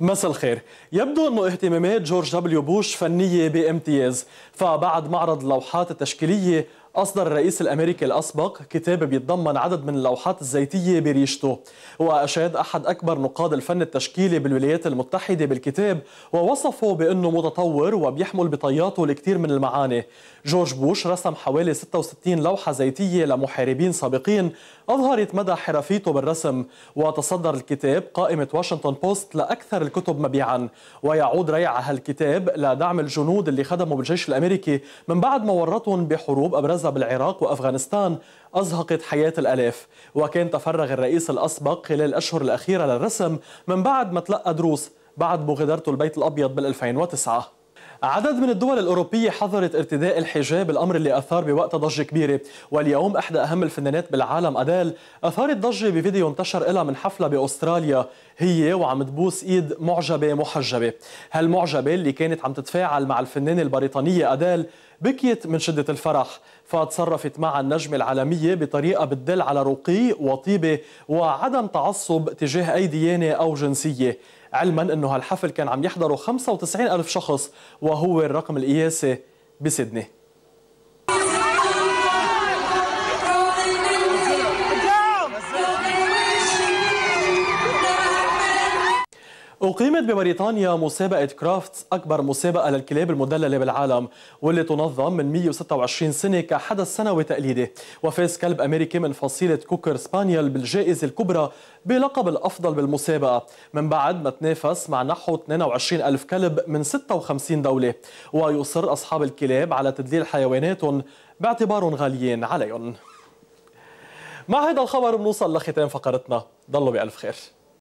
مساء الخير يبدو أن اهتمامات جورج دبليو بوش فنية بامتياز فبعد معرض اللوحات التشكيلية أصدر الرئيس الأمريكي الأسبق كتاب بيتضمن عدد من اللوحات الزيتية بريشته وأشاد أحد أكبر نقاد الفن التشكيلي بالولايات المتحدة بالكتاب ووصفه بأنه متطور وبيحمل بطياته الكثير من المعاني جورج بوش رسم حوالي 66 لوحة زيتية لمحاربين سابقين أظهرت مدى حرفيته بالرسم وتصدر الكتاب قائمة واشنطن بوست لأكثر الكتب مبيعا ويعود ريع هالكتاب لدعم الجنود اللي خدموا بالجيش الأمريكي من بعد ما ورطهم بحروب أبرزها بالعراق وأفغانستان أزهقت حياة الألاف وكان تفرغ الرئيس الأسبق خلال الأشهر الأخيرة للرسم من بعد ما تلقى دروس بعد مغادرته البيت الأبيض بال 2009 عدد من الدول الأوروبية حظرت ارتداء الحجاب الأمر اللي أثار بوقتها ضجة كبيرة واليوم إحدى أهم الفنانات بالعالم أدال أثارت ضجة بفيديو انتشر لها من حفلة بأستراليا هي وعم تبوس إيد معجبة محجبة هالمعجبة اللي كانت عم تتفاعل مع الفنانة البريطانية أدال بكيت من شدة الفرح فتصرفت مع النجمة العالمية بطريقة بتدل على رقي وطيبة وعدم تعصب تجاه أي ديانة أو جنسية علما أنه هالحفل كان عم يحضره 95 ألف شخص وهو الرقم القياسي بسدني أقيمت ببريطانيا مسابقة كرافتس أكبر مسابقة للكلاب المدللة بالعالم واللي تنظم من 126 سنة كحدث سنوي تقليدي وفاز كلب أمريكي من فصيلة كوكر سبانيال بالجائزة الكبرى بلقب الأفضل بالمسابقة من بعد ما تنافس مع نحو 22 ألف كلب من 56 دولة ويصر أصحاب الكلاب على تدليل حيواناتهم باعتبارهم غاليين عليهم مع هذا الخبر بنوصل لختام فقرتنا ضلوا بألف خير